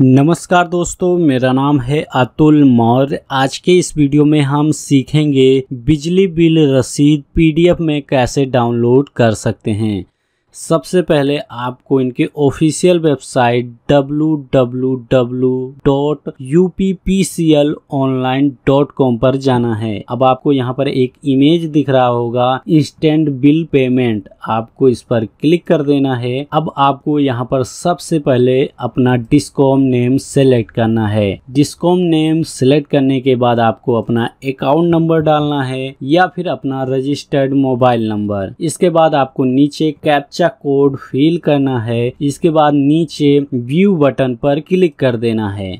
नमस्कार दोस्तों मेरा नाम है अतुल मौर्य आज के इस वीडियो में हम सीखेंगे बिजली बिल रसीद पीडीएफ में कैसे डाउनलोड कर सकते हैं सबसे पहले आपको इनके ऑफिशियल वेबसाइट www.uppclonline.com पर जाना है अब आपको यहाँ पर एक इमेज दिख रहा होगा इंस्टेंट बिल पेमेंट आपको इस पर क्लिक कर देना है अब आपको यहाँ पर सबसे पहले अपना डिस्कॉम नेम सेलेक्ट करना है डिस्कॉम नेम सेलेक्ट करने के बाद आपको अपना अकाउंट नंबर डालना है या फिर अपना रजिस्टर्ड मोबाइल नंबर इसके बाद आपको नीचे कैप्चा सारा कोड फिल करना है इसके बाद नीचे व्यू बटन पर क्लिक कर देना है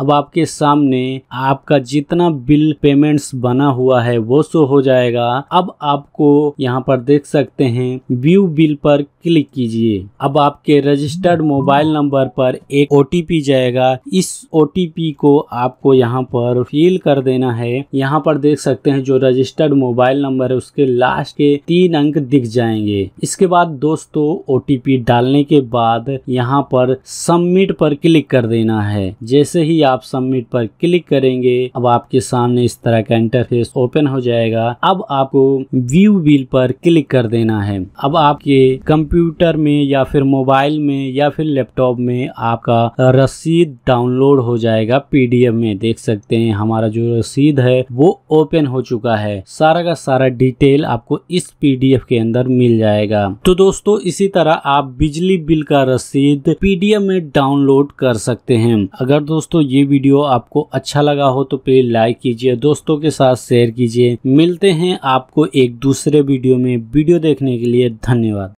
अब आपके सामने आपका जितना बिल पेमेंट्स बना हुआ है वो शो हो जाएगा अब आपको यहाँ पर देख सकते हैं व्यू बिल पर क्लिक कीजिए अब आपके रजिस्टर्ड मोबाइल नंबर पर एक ओ जाएगा इस ओ को आपको यहाँ पर फिल कर देना है यहाँ पर देख सकते हैं जो रजिस्टर्ड मोबाइल नंबर है उसके लास्ट के तीन अंक दिख जाएंगे इसके बाद दोस्तों ओ डालने के बाद यहाँ पर सबमिट पर क्लिक कर देना है जैसे ही आप सबमिट पर क्लिक करेंगे अब आपके सामने इस तरह का इंटरफेस ओपन हो जाएगा अब आपको व्यू बिल पर क्लिक कर देना है अब आपके कंप्यूटर में या फिर मोबाइल में या फिर लैपटॉप में आपका रसीद डाउनलोड हो जाएगा पीडीएफ में देख सकते हैं हमारा जो रसीद है वो ओपन हो चुका है सारा का सारा डिटेल आपको इस पीडीएफ के अंदर मिल जाएगा तो दोस्तों इसी तरह आप बिजली बिल का रसीद पीडीएफ में डाउनलोड कर सकते हैं अगर दोस्तों ये ये वीडियो आपको अच्छा लगा हो तो प्लीज लाइक कीजिए दोस्तों के साथ शेयर कीजिए मिलते हैं आपको एक दूसरे वीडियो में वीडियो देखने के लिए धन्यवाद